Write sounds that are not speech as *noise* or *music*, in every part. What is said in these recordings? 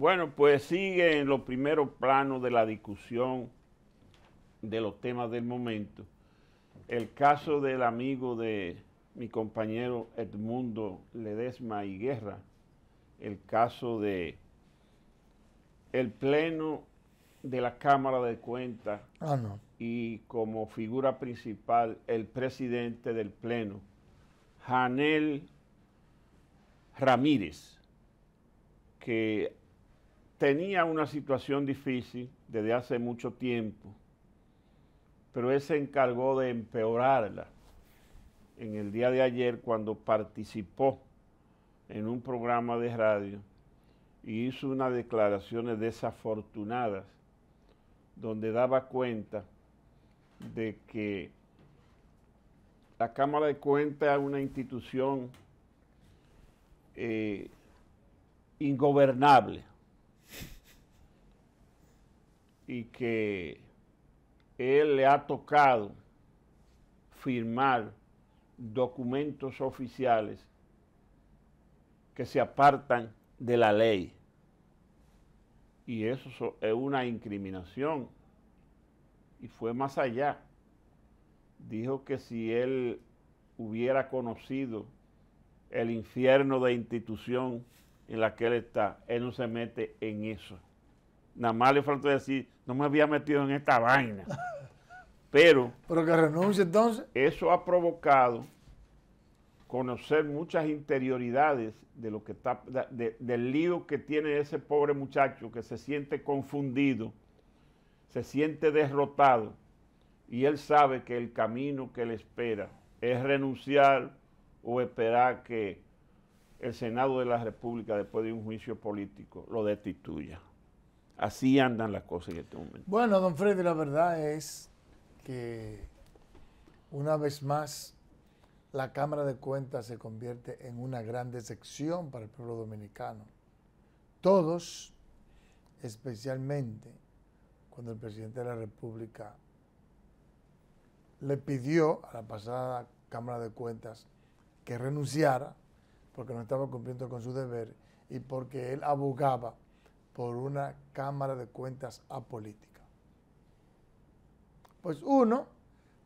Bueno, pues sigue en los primeros planos de la discusión de los temas del momento. El caso del amigo de mi compañero Edmundo Ledesma y Guerra, el caso de el pleno de la Cámara de Cuentas ah, y como figura principal el presidente del pleno, Janel Ramírez, que tenía una situación difícil desde hace mucho tiempo, pero él se encargó de empeorarla en el día de ayer cuando participó en un programa de radio y hizo unas declaraciones desafortunadas donde daba cuenta de que la Cámara de Cuentas es una institución eh, ingobernable y que él le ha tocado firmar documentos oficiales que se apartan de la ley. Y eso es una incriminación. Y fue más allá. Dijo que si él hubiera conocido el infierno de institución en la que él está, él no se mete en eso. Nada más le faltó decir, no me había metido en esta vaina. *laughs* Pero. Pero que renuncie entonces. Eso ha provocado conocer muchas interioridades de lo que está, del lío que tiene ese pobre muchacho que se siente confundido, se siente derrotado y él sabe que el camino que le espera es renunciar o esperar que el Senado de la República, después de un juicio político, lo destituya así andan las cosas en este momento. Bueno, don Freddy, la verdad es que una vez más la Cámara de Cuentas se convierte en una gran decepción para el pueblo dominicano. Todos, especialmente cuando el presidente de la República le pidió a la pasada Cámara de Cuentas que renunciara porque no estaba cumpliendo con su deber y porque él abogaba por una Cámara de Cuentas apolítica. Pues uno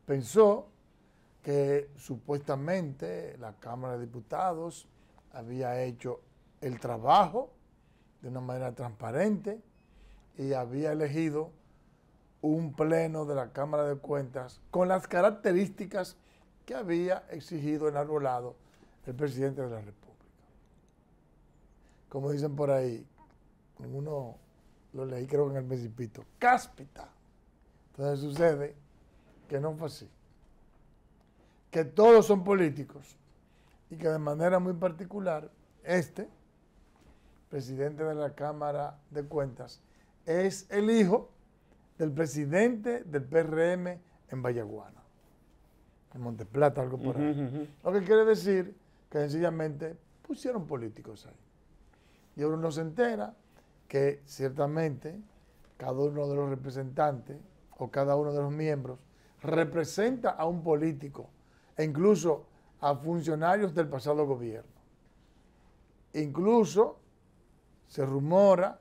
pensó que supuestamente la Cámara de Diputados había hecho el trabajo de una manera transparente y había elegido un pleno de la Cámara de Cuentas con las características que había exigido en algún lado el presidente de la República. Como dicen por ahí, uno, lo leí creo en el Principito, cáspita. Entonces sucede que no fue así. Que todos son políticos y que de manera muy particular, este, presidente de la Cámara de Cuentas, es el hijo del presidente del PRM en Vallaguana, en Monteplata, algo por ahí. Lo que quiere decir que sencillamente pusieron políticos ahí. Y uno no se entera que ciertamente cada uno de los representantes o cada uno de los miembros representa a un político e incluso a funcionarios del pasado gobierno. Incluso se rumora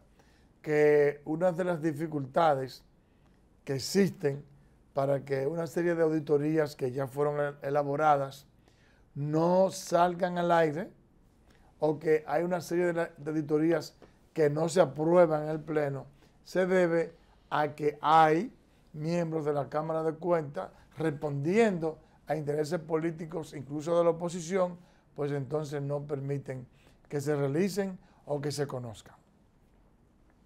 que una de las dificultades que existen para que una serie de auditorías que ya fueron elaboradas no salgan al aire o que hay una serie de, auditorías que no se aprueba en el Pleno se debe a que hay miembros de la Cámara de Cuentas respondiendo a intereses políticos, incluso de la oposición, pues entonces no permiten que se realicen o que se conozcan.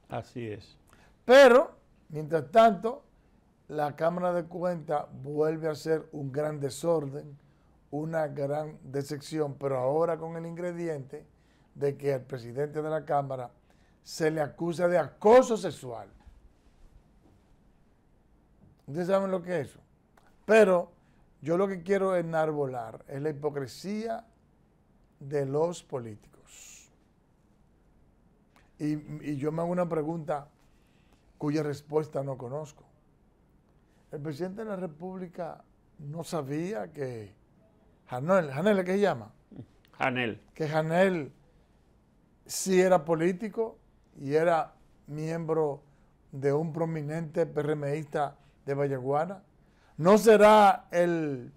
Así es. Pero, mientras tanto, la Cámara de Cuentas vuelve a ser un gran desorden, una gran decepción, pero ahora con el ingrediente de que el presidente de la Cámara se le acusa de acoso sexual. Ustedes saben lo que es eso. Pero yo lo que quiero enarbolar es la hipocresía de los políticos. Y, yo me hago una pregunta cuya respuesta no conozco. El presidente de la República no sabía que Janel, Janel, ¿qué se llama? Janel. Que Janel sí era político y era miembro de un prominente PRMista de Vallaguana? ¿No será el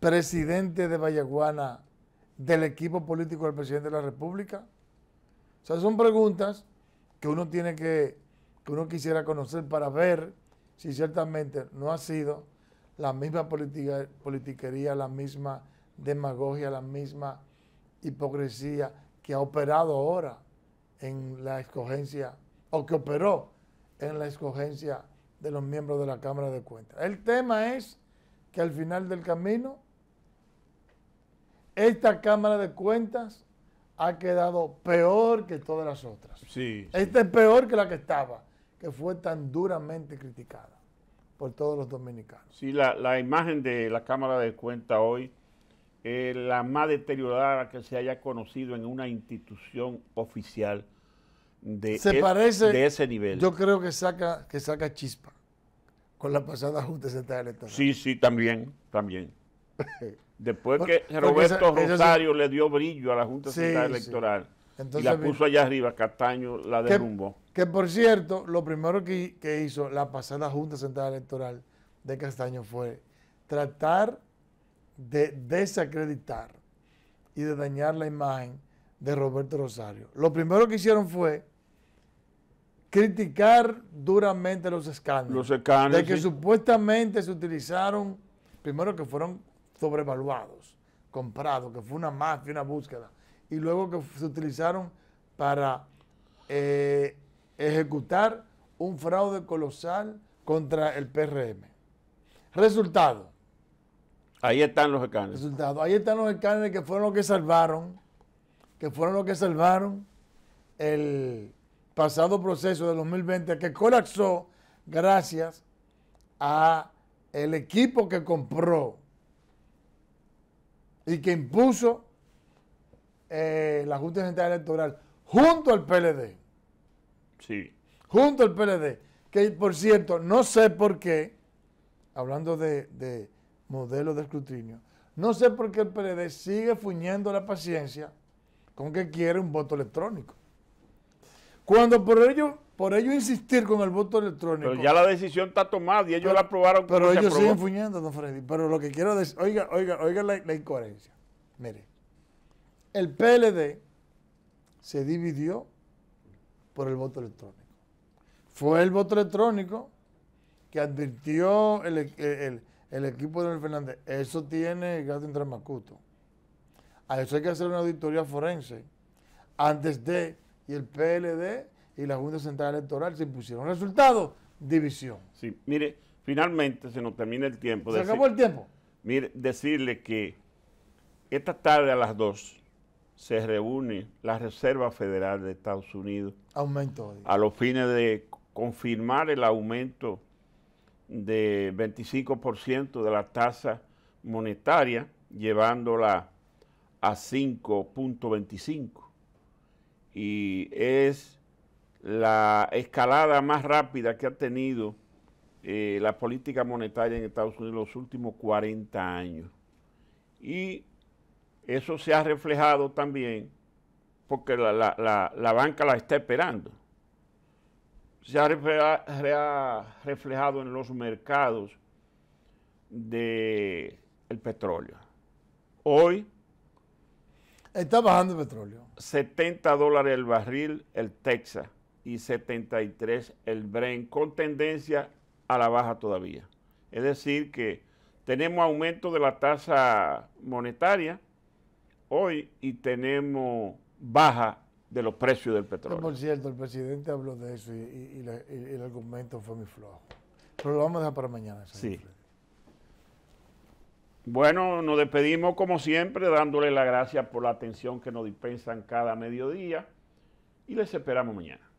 presidente de Vallaguana del equipo político del presidente de la República? O sea, son preguntas que uno tiene que, que uno quisiera conocer para ver si ciertamente no ha sido la misma politiquería, la misma demagogia, la misma hipocresía que ha operado ahora en la escogencia, o que operó en la escogencia de los miembros de la Cámara de Cuentas. El tema es que al final del camino, esta Cámara de Cuentas ha quedado peor que todas las otras. Sí, esta es peor que la que estaba, que fue tan duramente criticada por todos los dominicanos. Sí, la, la imagen de la Cámara de Cuentas hoy eh, la más deteriorada que se haya conocido en una institución oficial e-, de, ese nivel. Yo creo que saca, que saca chispa con la pasada Junta Central Electoral. Sí, sí, también, también. *laughs* Después que Roberto Rosario le dio brillo a la Junta Central Electoral y la puso allá arriba, Castaño la derrumbó. Que, por cierto, lo primero que, que hizo la pasada Junta Central Electoral de Castaño fue tratar de desacreditar y de dañar la imagen de Roberto Rosario. Lo primero que hicieron fue criticar duramente los escándalos. Los escándalos. De que supuestamente se utilizaron, primero que fueron sobrevaluados, comprados, que fue una mafia, una búsqueda, y luego que se utilizaron para eh, ejecutar un fraude colosal contra el PRM. Resultado, Ahí están los escáneres. Resultado. Ahí están los escáneres que fueron los que salvaron, que fueron los que salvaron el pasado proceso de 2020 que colapsó gracias a el equipo que compró y que impuso eh, la Junta Central Electoral junto al PLD. Sí. Junto al PLD. Que por cierto, no sé por qué, hablando de modelo de escrutinio. No sé por qué el PLD sigue fuñendo la paciencia con que quiere un voto electrónico. Cuando por ello, por ello insistir con el voto electrónico. Pero ya la decisión está tomada y ellos la aprobaron. Pero ellos siguen fuñendo, don Freddy. Pero lo que quiero decir, oiga, oiga, oiga la, incoherencia. Mire, el PLD se dividió por el voto electrónico. Fue el voto electrónico que advirtió el el equipo de Don Fernández, eso tiene gato intramacuto. A eso hay que hacer una auditoría forense. Antes de, y el PLD y la Junta Central Electoral se impusieron. resultados, división. Sí, mire, finalmente se nos termina el tiempo. Se acabó el tiempo. Mire, decirle que esta tarde a las 2 se reúne la Reserva Federal de Estados Unidos. Aumento. A los fines de confirmar el aumento de 25% de la tasa monetaria, llevándola a 5.25. Y es la escalada más rápida que ha tenido eh, la política monetaria en Estados Unidos en los últimos 40 años. Y eso se ha reflejado también porque la banca la está esperando se ha reflejado en los mercados del petróleo. Hoy... Está bajando el petróleo. 70 dólares el barril, el Texas, y 73 el Brent, con tendencia a la baja todavía. Es decir, que tenemos aumento de la tasa monetaria hoy y tenemos baja de los precios del petróleo. Por cierto, el presidente habló de eso y, el argumento fue muy flojo. Pero lo vamos a dejar para mañana. Sí. Bueno, nos despedimos como siempre, dándole las gracias por la atención que nos dispensan cada mediodía y les esperamos mañana.